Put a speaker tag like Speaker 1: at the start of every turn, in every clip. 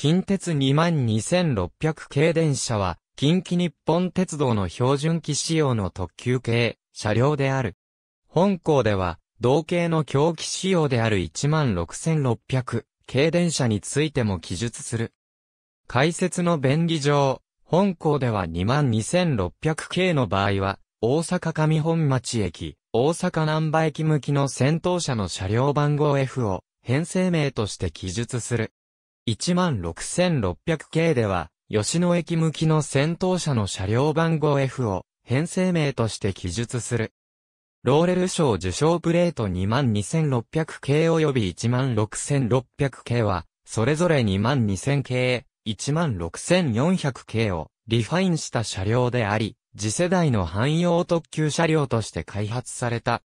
Speaker 1: 近鉄22600系電車は、近畿日本鉄道の標準機仕様の特急系、車両である。本校では、同系の狂気仕様である16600系電車についても記述する。解説の便宜上、本校では22600系の場合は、大阪上本町駅、大阪南波駅向きの先頭車の車両番号 F を編成名として記述する。16600系では、吉野駅向きの先頭車の車両番号 F を編成名として記述する。ローレル賞受賞プレート22600系及び16600系は、それぞれ22000 k 16400系をリファインした車両であり、次世代の汎用特急車両として開発された。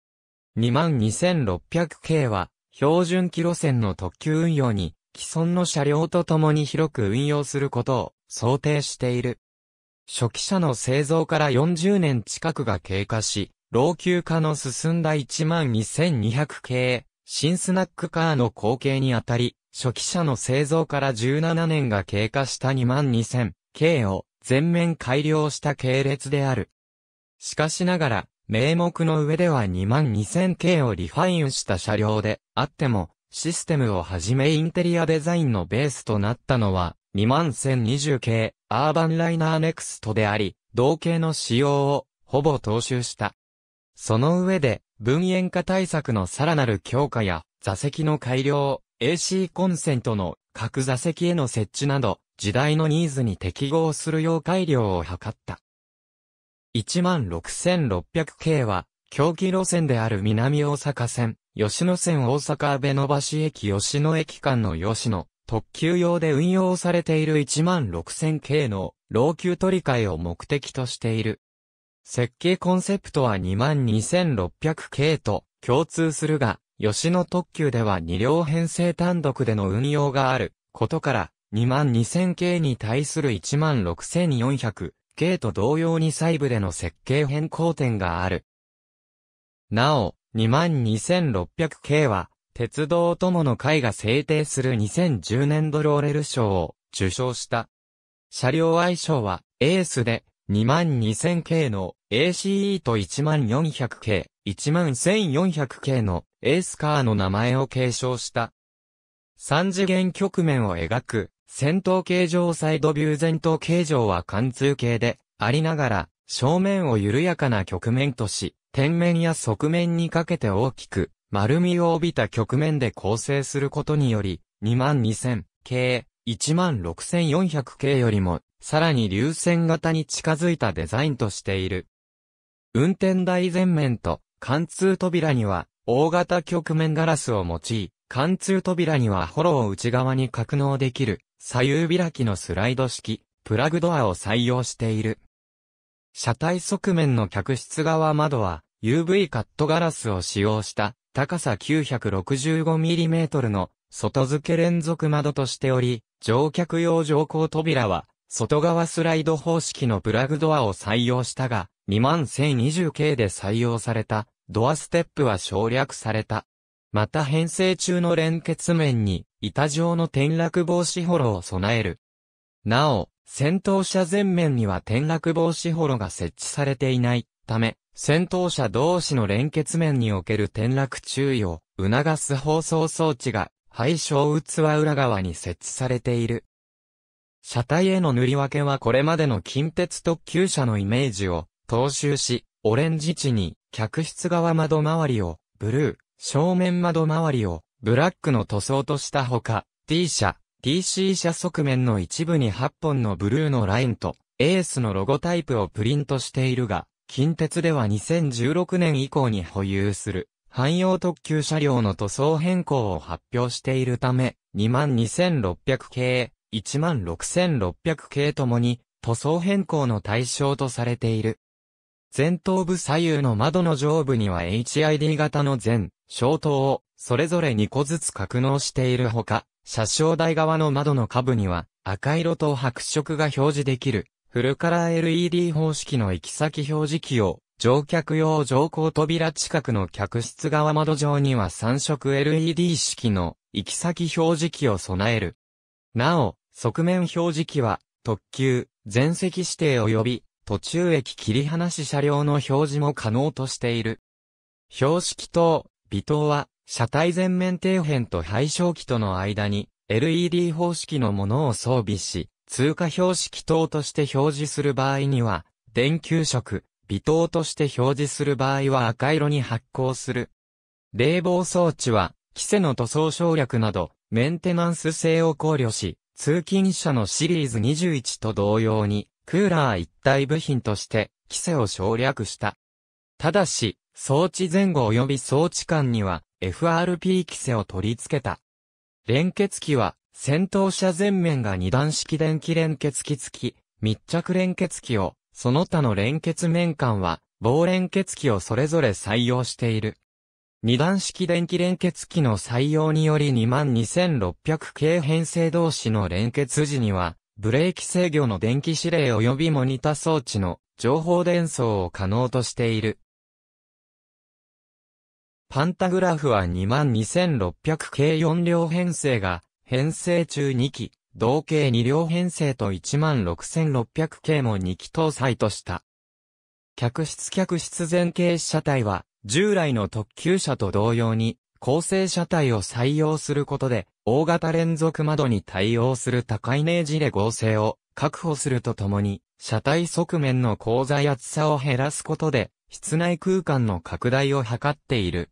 Speaker 1: 22600系は、標準機路線の特急運用に既存の車両と共に広く運用することを想定している。初期車の製造から40年近くが経過し、老朽化の進んだ12200系、新スナックカーの後継にあたり、初期車の製造から17年が経過した22000系を全面改良した系列である。しかしながら、名目の上では22000系をリファインした車両であっても、システムをはじめインテリアデザインのベースとなったのは、21020系アーバンライナーネクストであり、同系の仕様をほぼ踏襲した。その上で、分煙化対策のさらなる強化や、座席の改良、AC コンセントの各座席への設置など、時代のニーズに適合するよう改良を図った。16600系は、狂気路線である南大阪線、吉野線大阪部野橋駅吉野駅間の吉野、特急用で運用されている1万6000系の老朽取り替えを目的としている。設計コンセプトは22600系と共通するが、吉野特急では2両編成単独での運用があることから、22000系に対する16400系と同様に細部での設計変更点がある。なお、22,600K は、鉄道友の会が制定する2010年度ローレル賞を受賞した。車両愛称は、エースで、22,000K の ACE と 14,400K、11,400K のエースカーの名前を継承した。三次元局面を描く、先頭形状サイドビュー前頭形状は貫通形で、ありながら、正面を緩やかな局面とし、天面や側面にかけて大きく、丸みを帯びた局面で構成することにより、22000系、16400系よりも、さらに流線型に近づいたデザインとしている。運転台前面と貫通扉には、大型局面ガラスを用い、貫通扉にはホロを内側に格納できる、左右開きのスライド式、プラグドアを採用している。車体側面の客室側窓は UV カットガラスを使用した高さ 965mm の外付け連続窓としており、乗客用乗降扉は外側スライド方式のプラグドアを採用したが、21020K で採用されたドアステップは省略された。また編成中の連結面に板状の転落防止ホロを備える。なお、戦闘車前面には転落防止ホロが設置されていないため、戦闘車同士の連結面における転落注意を促す放送装置が配小器裏側に設置されている。車体への塗り分けはこれまでの近鉄特急車のイメージを踏襲し、オレンジ地に客室側窓周りをブルー、正面窓周りをブラックの塗装としたほか、T 車、PC 車側面の一部に8本のブルーのラインと、エースのロゴタイプをプリントしているが、近鉄では2016年以降に保有する、汎用特急車両の塗装変更を発表しているため、22,600系、16,600系ともに、塗装変更の対象とされている。前頭部左右の窓の上部には HID 型の全、小灯を、それぞれ2個ずつ格納しているほか、車掌台側の窓の下部には、赤色と白色が表示できる、フルカラー LED 方式の行き先表示器を、乗客用乗降扉近くの客室側窓上には3色 LED 式の行き先表示器を備える。なお、側面表示器は、特急、全席指定及び、途中駅切り離し車両の表示も可能としている。標識灯、微灯は、車体全面底辺と配晶器との間に LED 方式のものを装備し、通過標識灯として表示する場合には、電球色、微灯として表示する場合は赤色に発光する。冷房装置は、キセの塗装省略など、メンテナンス性を考慮し、通勤車のシリーズ21と同様に、クーラー一体部品として、キセを省略した。ただし、装置前後及び装置間には、FRP 規制を取り付けた。連結機は、先頭車前面が二段式電気連結機付き、密着連結機を、その他の連結面間は、棒連結機をそれぞれ採用している。二段式電気連結機の採用により22,600系編成同士の連結時には、ブレーキ制御の電気指令及びモニタ装置の情報伝送を可能としている。パンタグラフは22,600系4両編成が、編成中2機、同系2両編成と16,600系も2機搭載とした。客室客室前傾車体は、従来の特急車と同様に、構成車体を採用することで、大型連続窓に対応する高いネージで合成を確保するとともに、車体側面の鋼材厚さを減らすことで、室内空間の拡大を図っている。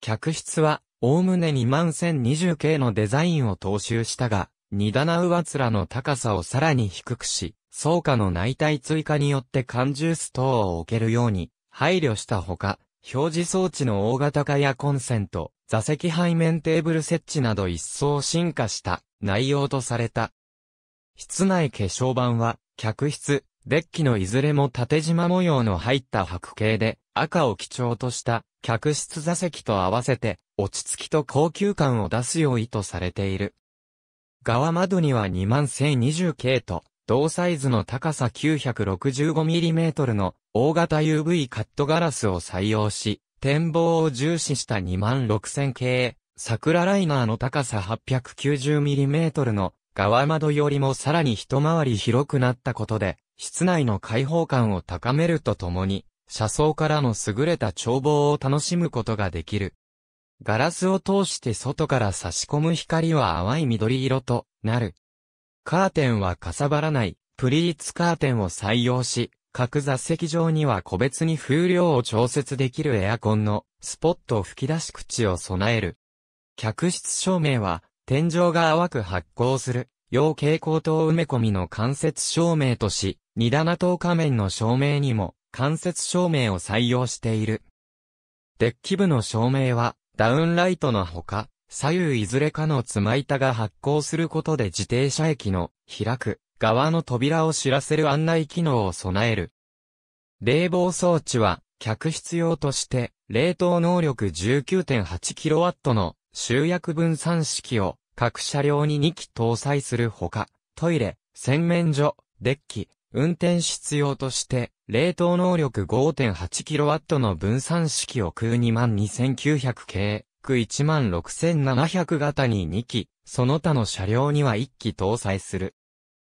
Speaker 1: 客室は、おおむね2万1 0 2 0系のデザインを踏襲したが、二棚上面の高さをさらに低くし、倉下の内体追加によって缶ジュース等を置けるように配慮したほか、表示装置の大型化やコンセント、座席背面テーブル設置など一層進化した内容とされた。室内化粧板は、客室、デッキのいずれも縦縞模様の入った白系で、赤を基調とした客室座席と合わせて落ち着きと高級感を出すよう意図されている。側窓には2万1020系と同サイズの高さ 965mm の大型 UV カットガラスを採用し、展望を重視した2万6000系、桜ライナーの高さ 890mm の側窓よりもさらに一回り広くなったことで、室内の開放感を高めるとともに、車窓からの優れた眺望を楽しむことができる。ガラスを通して外から差し込む光は淡い緑色となる。カーテンはかさばらない、プリーツカーテンを採用し、各座席上には個別に風量を調節できるエアコンのスポット吹き出し口を備える。客室照明は天井が淡く発光する、陽蛍光灯埋め込みの間接照明とし、二棚灯仮面の照明にも間接照明を採用している。デッキ部の照明は、ダウンライトのほか、左右いずれかのま板が発光することで自転車駅の開く側の扉を知らせる案内機能を備える。冷房装置は、客室用として、冷凍能力 19.8kW の集約分散式を各車両に2機搭載するほか、トイレ、洗面所、デッキ、運転必要として、冷凍能力 5.8kW の分散式を空22900系、区16700型に2機、その他の車両には1機搭載する。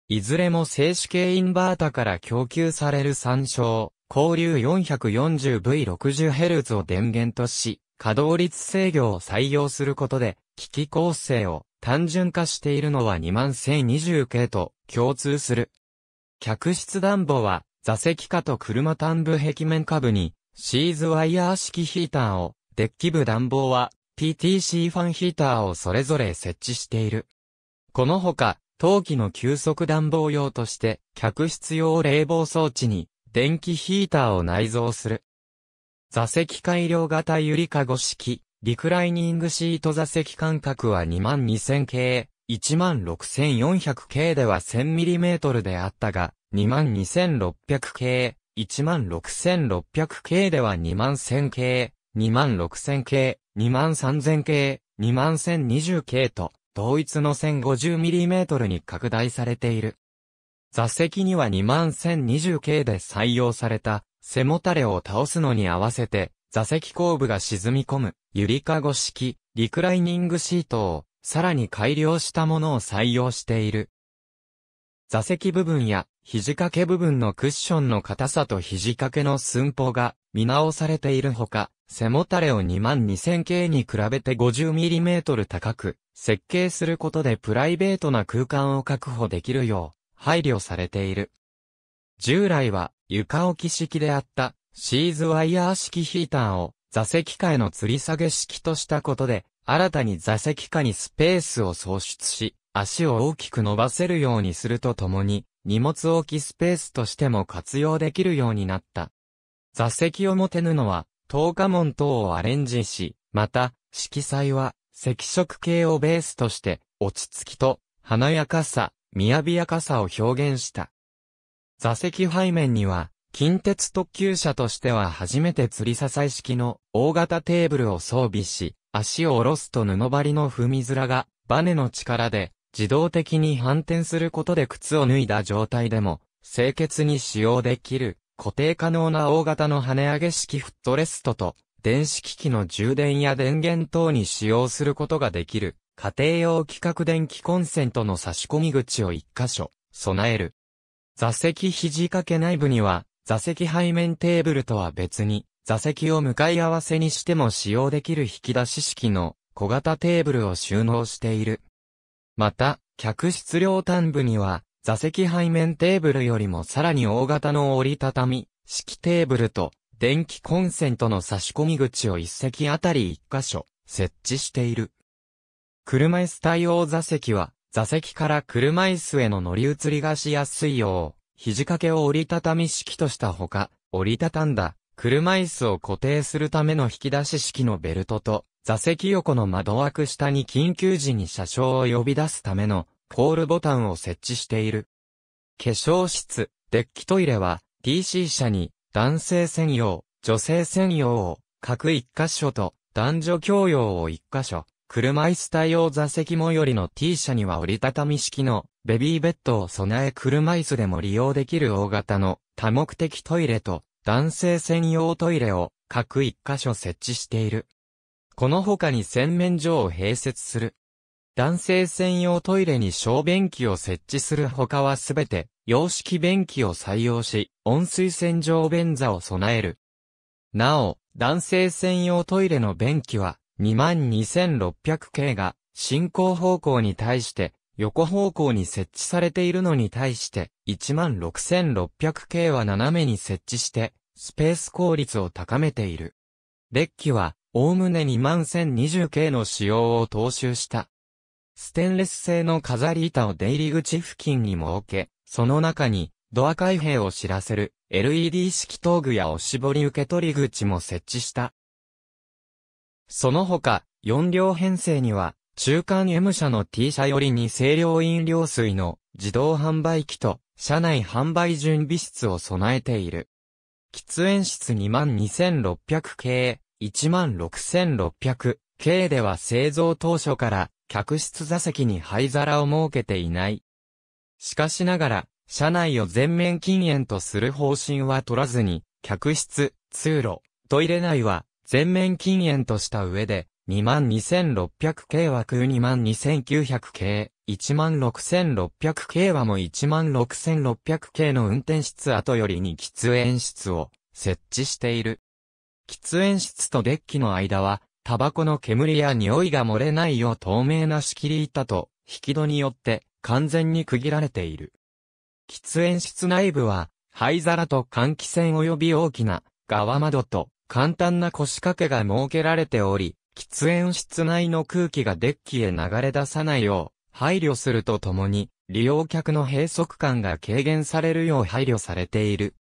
Speaker 1: いずれも静止系インバータから供給される参照、交流 440V60Hz を電源とし、稼働率制御を採用することで、機器構成を単純化しているのは2万1020系と共通する。客室暖房は、座席下と車端部壁面下部に、シーズワイヤー式ヒーターを、デッキ部暖房は、PTC ファンヒーターをそれぞれ設置している。このほか、冬季の急速暖房用として、客室用冷房装置に、電気ヒーターを内蔵する。座席改良型ゆりかご式、リクライニングシート座席間隔は22000系、16400系では 1000mm であったが、22600系、16600系では21000系、26000系、23000系、21020系と、同一の 1050mm に拡大されている。座席には21020系で採用された、背もたれを倒すのに合わせて、座席後部が沈み込む、ゆりかご式、リクライニングシートを、さらに改良したものを採用している。座席部分や肘掛け部分のクッションの硬さと肘掛けの寸法が見直されているほか、背もたれを2 2 0 0 0系に比べて 50mm 高く設計することでプライベートな空間を確保できるよう配慮されている。従来は床置き式であったシーズワイヤー式ヒーターを座席下への吊り下げ式としたことで新たに座席下にスペースを創出し、足を大きく伸ばせるようにするとともに、荷物置きスペースとしても活用できるようになった。座席表布は、透過門等をアレンジし、また、色彩は、赤色系をベースとして、落ち着きと、華やかさ、雅やかさを表現した。座席背面には、近鉄特急車としては初めて吊り支え式の大型テーブルを装備し、足を下ろすと布張りの踏み面が、バネの力で、自動的に反転することで靴を脱いだ状態でも、清潔に使用できる、固定可能な大型の跳ね上げ式フットレストと、電子機器の充電や電源等に使用することができる、家庭用規格電気コンセントの差し込み口を一箇所、備える。座席肘掛け内部には、座席背面テーブルとは別に、座席を向かい合わせにしても使用できる引き出し式の小型テーブルを収納している。また、客室両端部には、座席背面テーブルよりもさらに大型の折りたたみ、式テーブルと、電気コンセントの差し込み口を一席あたり一箇所、設置している。車椅子対応座席は、座席から車椅子への乗り移りがしやすいよう、肘掛けを折りたたみ式としたほか、折りたたんだ車椅子を固定するための引き出し式のベルトと、座席横の窓枠下に緊急時に車掌を呼び出すためのコールボタンを設置している。化粧室、デッキトイレは TC 車に男性専用、女性専用を各1箇所と男女共用を1箇所、車椅子対応座席最寄りの T 車には折りたたみ式のベビーベッドを備え車椅子でも利用できる大型の多目的トイレと男性専用トイレを各一箇所設置している。この他に洗面所を併設する。男性専用トイレに小便器を設置する他はすべて、洋式便器を採用し、温水洗浄便座を備える。なお、男性専用トイレの便器は、22,600系が、進行方向に対して、横方向に設置されているのに対して、16600系は斜めに設置して、スペース効率を高めている。デッキは、おおむね21020系の仕様を踏襲した。ステンレス製の飾り板を出入り口付近に設け、その中に、ドア開閉を知らせる LED 式灯具やおしぼり受け取り口も設置した。その他、4両編成には中間 M 社の T 社よりに清涼飲料水の自動販売機と社内販売準備室を備えている。喫煙室22600系、16600系では製造当初から客室座席に灰皿を設けていない。しかしながら、社内を全面禁煙とする方針は取らずに、客室、通路、トイレ内は全面禁煙とした上で、22600系は空22900系、16600系はも16600系の運転室後よりに喫煙室を設置している。喫煙室とデッキの間は、タバコの煙や匂いが漏れないよう透明な仕切り板と、引き戸によって完全に区切られている。喫煙室内部は、灰皿と換気扇及び大きな側窓と簡単な腰掛けが設けられており、喫煙室内の空気がデッキへ流れ出さないよう配慮するとともに、利用客の閉塞感が軽減されるよう配慮されている。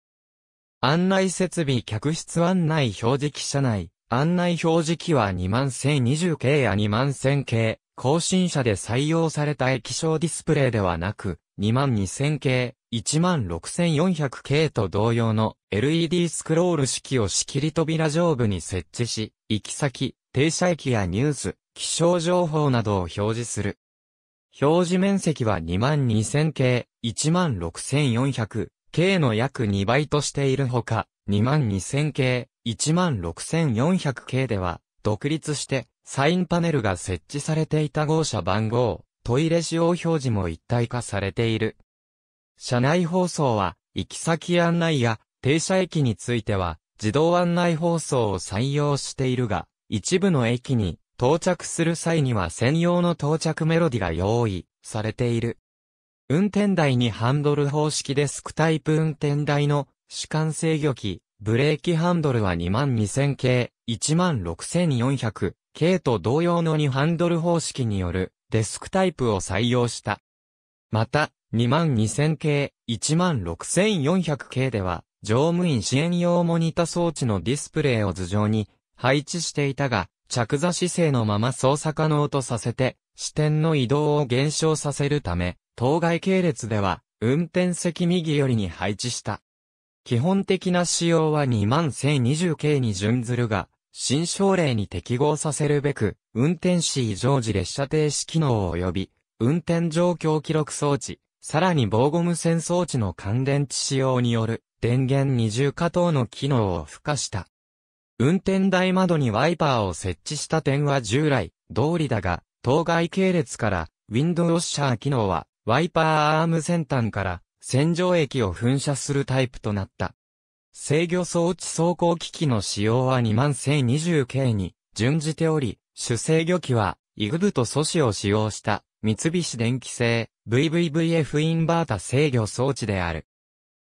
Speaker 1: 案内設備客室案内表示器車内、案内表示器は2万1020系や2万1000系、更新車で採用された液晶ディスプレイではなく、22000系、16400系と同様の LED スクロール式を仕切り扉上部に設置し、行き先、停車駅やニュース、気象情報などを表示する。表示面積は22000系、16400系の約2倍としているほか、22000系、16400系では、独立して、サインパネルが設置されていた号車番号、トイレ使用表示も一体化されている。車内放送は、行き先案内や停車駅については、自動案内放送を採用しているが、一部の駅に到着する際には専用の到着メロディが用意されている。運転台にハンドル方式デスクタイプ運転台の主観制御機、ブレーキハンドルは22000系、16400系と同様の2ハンドル方式によるデスクタイプを採用した。また、22000系、16400系では、乗務員支援用モニタ装置のディスプレイを頭上に配置していたが、着座姿勢のまま操作可能とさせて、視点の移動を減少させるため、当該系列では、運転席右寄りに配置した。基本的な仕様は 21020K に準ずるが、新省令に適合させるべく、運転士異常時列車停止機能及び、運転状況記録装置、さらに防護無線装置の乾電池使用による、電源二重化等の機能を付加した。運転台窓にワイパーを設置した点は従来、通りだが、当該系列から、ウィンドウォッシャー機能は、ワイパーアーム先端から、洗浄液を噴射するタイプとなった。制御装置走行機器の使用は2万1020系に準じており、主制御機は、イグブと素子を使用した、三菱電機製 VVVF インバータ制御装置である。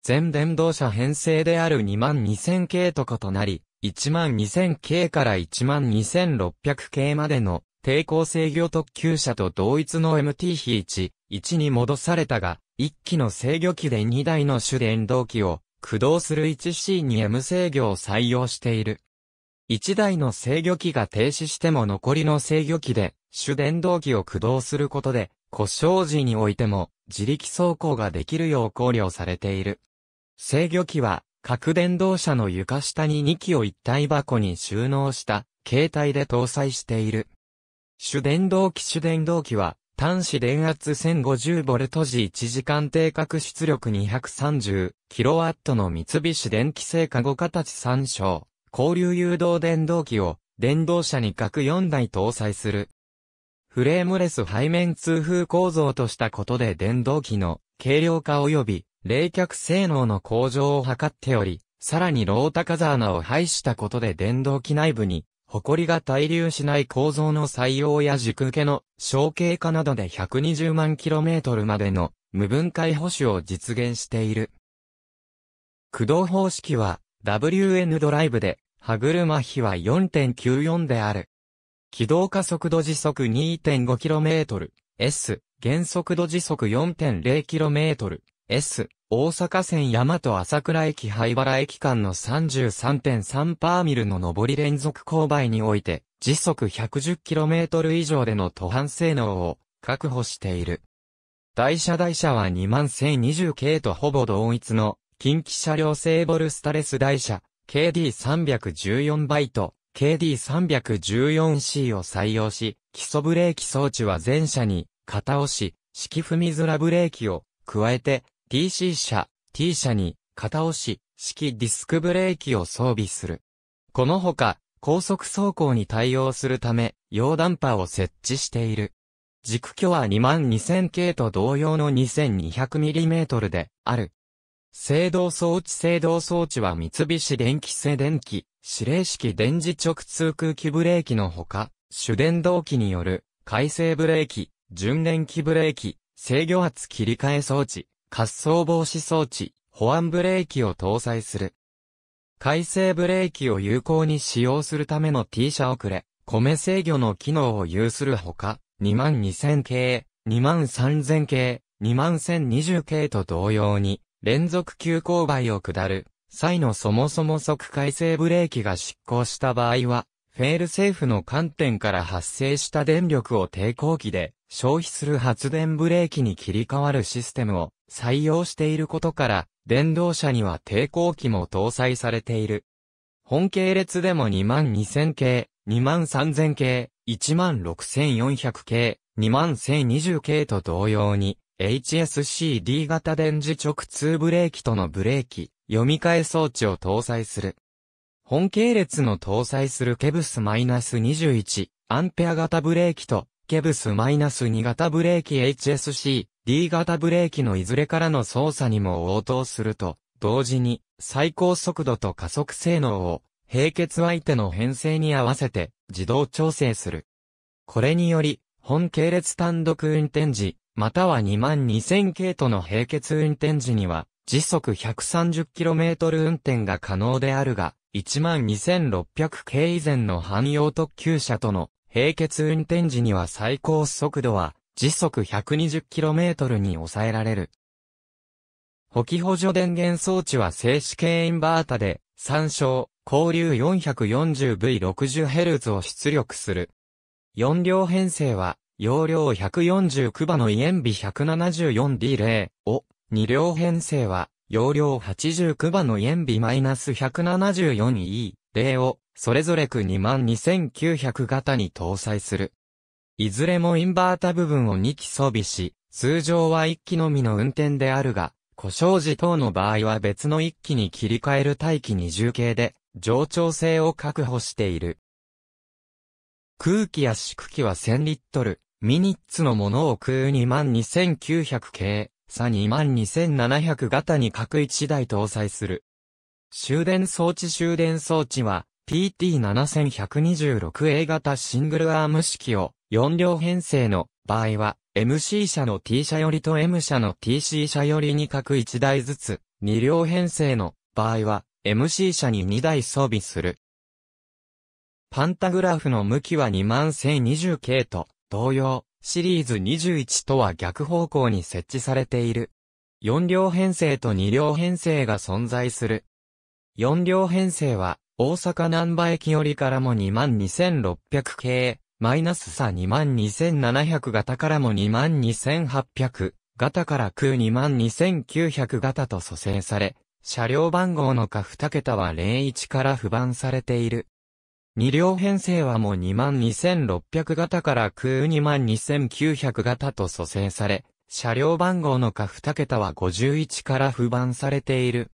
Speaker 1: 全電動車編成である2万2000系と異なり、1万2000系から1万2600系までの抵抗制御特急車と同一の MT-1、1に戻されたが、1機の制御機で2台の主電動機を駆動する 1C に M 制御を採用している。1台の制御機が停止しても残りの制御機で主電動機を駆動することで故障時においても自力走行ができるよう考慮されている。制御機は各電動車の床下に2機を一体箱に収納した携帯で搭載している。主電動機主電動機は端子電圧 1050V 時1時間定格出力 230kW の三菱電機製化後形参照、交流誘導電動機を電動車に各4台搭載する。フレームレス背面通風構造としたことで電動機の軽量化及び冷却性能の向上を図っており、さらにロータカザーナを排したことで電動機内部に埃が滞留しない構造の採用や軸受けの小径化などで120万 km までの無分解保守を実現している。駆動方式は WN ドライブで歯車比は4.94である。軌道加速度時速 2.5km、S、減速度時速 4.0km、S、大阪線大和朝倉駅灰原駅間の33.3パーミルの上り連続勾配において、時速 110km 以上での途半性能を確保している。台車台車は2万1020系とほぼ同一の、近畿車両製ボルスタレス台車、KD314 バイト、KD314C を採用し、基礎ブレーキ装置は全車に、型押し、式踏みづらブレーキを加えて、TC 車、T 車に、片押し、式ディスクブレーキを装備する。このほか、高速走行に対応するため、陽ダンパーを設置している。軸距は22000系と同様の 2200mm である。制動装置制動装置は三菱電機製電機、指令式電磁直通空気ブレーキのほか、主電動機による、回生ブレーキ、純電気ブレーキ、制御圧切り替え装置、滑走防止装置、保安ブレーキを搭載する。回生ブレーキを有効に使用するための T 車遅れ、米制御の機能を有するほか、22000系、23000系、21020系と同様に、連続急勾配を下る、際のそもそも即回生ブレーキが失効した場合は、フェールセーフの観点から発生した電力を抵抗器で、消費する発電ブレーキに切り替わるシステムを採用していることから、電動車には抵抗機も搭載されている。本系列でも22000系、23000系、16400系、21020系と同様に、HSCD 型電磁直通ブレーキとのブレーキ、読み替え装置を搭載する。本系列の搭載するケブス -21 アンペア型ブレーキとケブス -2 型ブレーキ HSC、D 型ブレーキのいずれからの操作にも応答すると、同時に最高速度と加速性能を並結相手の編成に合わせて自動調整する。これにより、本系列単独運転時、または22000系との並結運転時には、時速 130km 運転が可能であるが、12600系以前の汎用特急車との平結運転時には最高速度は時速 120km に抑えられる。補給補助電源装置は静止系インバータで参照、交流 440V60Hz を出力する。4両編成は容量149バのイエンビ 174D0 を、2両編成は容量89バのイエンビ -174E0 を、それぞれ区22900型に搭載する。いずれもインバータ部分を2機装備し、通常は1機のみの運転であるが、故障時等の場合は別の1機に切り替える待機二重系で、上調性を確保している。空気や縮気は1000リットル、ミニッツのものを空22900系、差22700型に各1台搭載する。終電装置終電装置は、PT7126A 型シングルアーム式を4両編成の場合は MC 車の T 車寄りと M 車の TC 車寄りに各1台ずつ2両編成の場合は MC 車に2台装備する。パンタグラフの向きは2 1020K と同様、シリーズ21とは逆方向に設置されている。4両編成と2両編成が存在する。4両編成は大阪南波駅よりからも22,600系、マイナス差22,700型からも22,800型から空22,900型と蘇生され、車両番号の下2桁は01から不番されている。2両編成はもう22,600型から空22,900型と蘇生され、車両番号の下2桁は51から不番されている。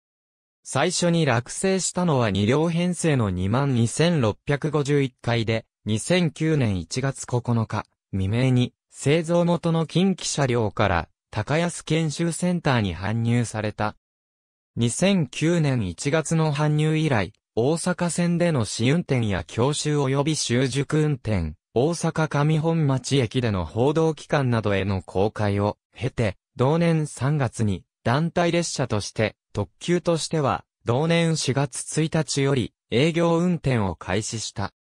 Speaker 1: 最初に落成したのは2両編成の22,651回で、2009年1月9日、未明に、製造元の近畿車両から、高安研修センターに搬入された。2009年1月の搬入以来、大阪線での試運転や教習及び習熟運転、大阪上本町駅での報道機関などへの公開を経て、同年3月に団体列車として特急としては、同年4月1日より営業運転を開始した。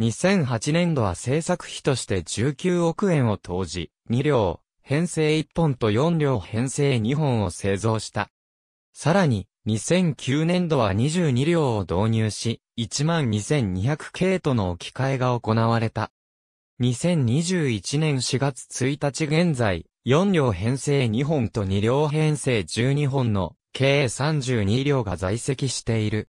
Speaker 1: 2008年度は制作費として19億円を投じ、2両、編成1本と4両編成2本を製造した。さらに、2009年度は22両を導入し、12,200系統の置き換えが行われた。2021年4月1日現在、4両編成2本と2両編成12本の計32両が在籍している。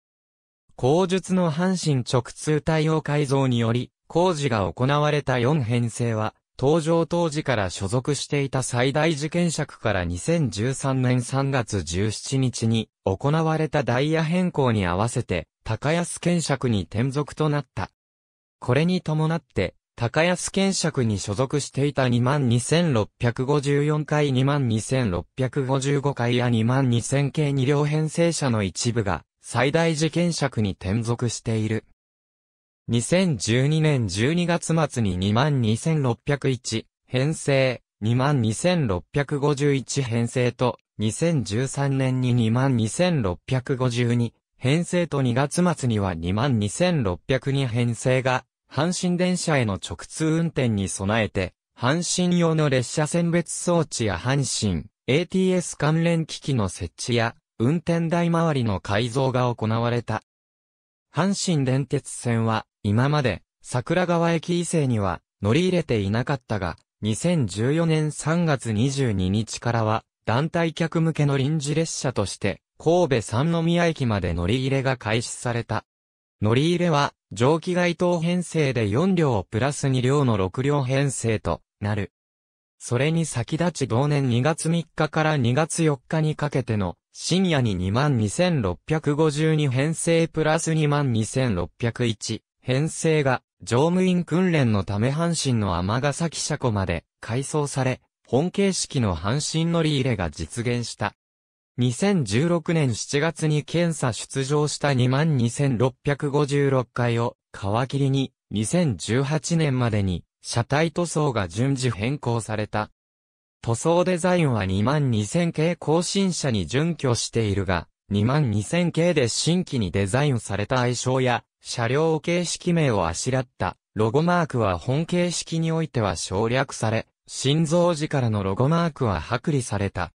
Speaker 1: 後述の阪神直通対応改造により、工事が行われた4編成は、登場当時から所属していた最大事件尺から2013年3月17日に行われたダイヤ変更に合わせて、高安検尺に転属となった。これに伴って、高安県尺に所属していた22,654回22,655回や22,000系二両編成者の一部が最大寺検尺に転属している。2012年12月末に22,601編成、22,651編成と、2013年に22,652編成と2月末には22,602編成が阪神電車への直通運転に備えて、阪神用の列車選別装置や阪神、ATS 関連機器の設置や、運転台周りの改造が行われた。阪神電鉄線は、今まで、桜川駅以西には乗り入れていなかったが、2014年3月22日からは、団体客向けの臨時列車として、神戸三宮駅まで乗り入れが開始された。乗り入れは、蒸気街灯編成で4両プラス2両の6両編成となる。それに先立ち同年2月3日から2月4日にかけての深夜に22,652編成プラス22,601編成が乗務員訓練のため阪神のヶ崎車庫まで改装され、本形式の阪神乗り入れが実現した。2016年7月に検査出場した22,656回を皮切りに2018年までに車体塗装が順次変更された。塗装デザインは22,000系更新車に準拠しているが、22,000系で新規にデザインされた愛称や車両形式名をあしらったロゴマークは本形式においては省略され、心臓時からのロゴマークは剥離された。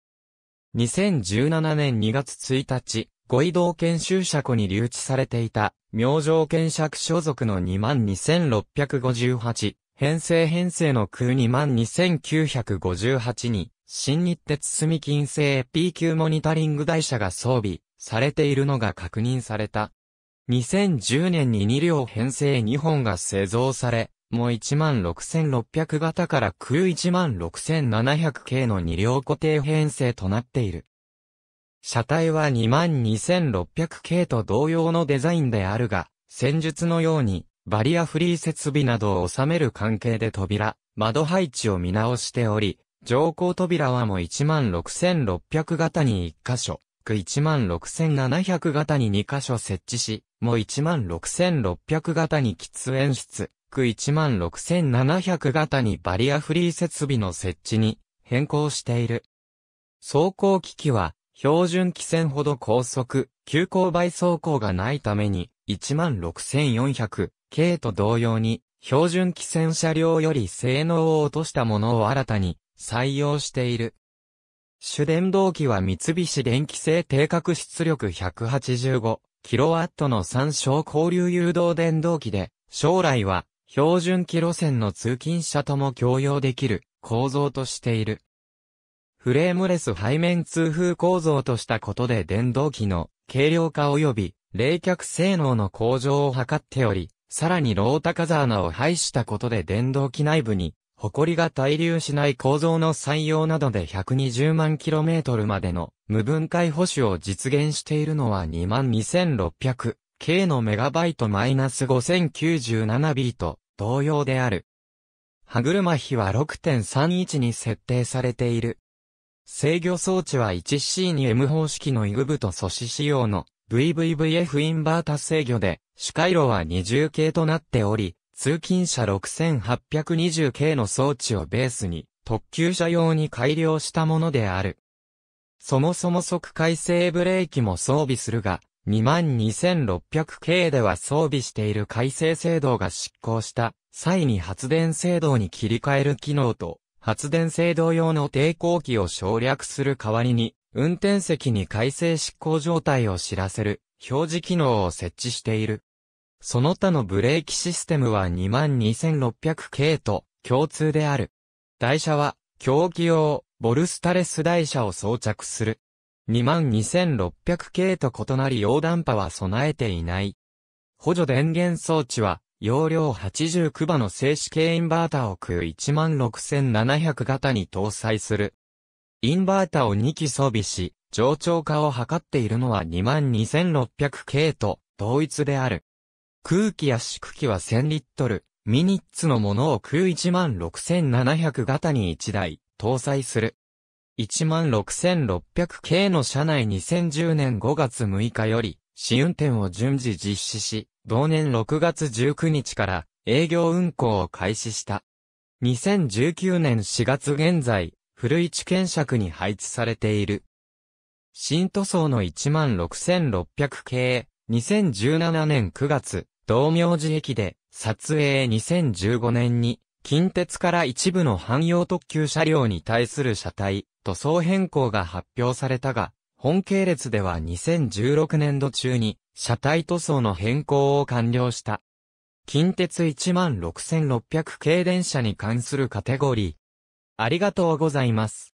Speaker 1: 2017年2月1日、五移動研修車庫に留置されていた、明星検釈所属の22,658、編成編成の空22,958に、新日鉄住金製 P 級モニタリング台車が装備されているのが確認された。2010年に2両編成2本が製造され、もう16600型から空16700系の2両固定編成となっている。車体は22600系と同様のデザインであるが、戦術のようにバリアフリー設備などを収める関係で扉、窓配置を見直しており、乗降扉はもう16600型に1箇所、16700型に2箇所設置し、もう16600型に喫煙室、ク16700型にバリアフリー設備の設置に変更している。走行機器は標準機線ほど高速、急勾配走行がないために16400系と同様に標準機線車両より性能を落としたものを新たに採用している。主電動機は三菱電機製定格出力 185kW の三小交流誘導電動機で、将来は標準機路線の通勤者とも共用できる構造としている。フレームレス背面通風構造としたことで電動機の軽量化及び冷却性能の向上を図っており、さらにロータカザーナを排したことで電動機内部に、埃が滞留しない構造の採用などで120万 km までの無分解保守を実現しているのは 22,600K のメガバイトマイナス 5097B と同様である。歯車比は6.31に設定されている。制御装置は 1C に M 方式のイグブと素子仕様の VVVF インバータ制御で、主回路は20系となっており、通勤車6820系の装置をベースに特急車用に改良したものである。そもそも速回性ブレーキも装備するが、22600K では装備している改正制度が執行した際に発電制度に切り替える機能と発電制度用の抵抗器を省略する代わりに運転席に改正執行状態を知らせる表示機能を設置している。その他のブレーキシステムは 22600K と共通である。台車は、競技用、ボルスタレス台車を装着する。22,600系と異なり横断波は備えていない。補助電源装置は、容量89場の静止系インバータを空16700型に搭載する。インバータを2機装備し、上長化を図っているのは22,600系と同一である。空気や縮機は1000リットル、ミニッツのものを空16700型に1台搭載する。16600系の車内2010年5月6日より、試運転を順次実施し、同年6月19日から営業運行を開始した。2019年4月現在、古市検釈に配置されている。新塗装の16600系、2017年9月、道明寺駅で、撮影2015年に、近鉄から一部の汎用特急車両に対する車体、塗装変更が発表されたが、本系列では2016年度中に、車体塗装の変更を完了した。近鉄16600系電車に関するカテゴリー。ありがとうございます。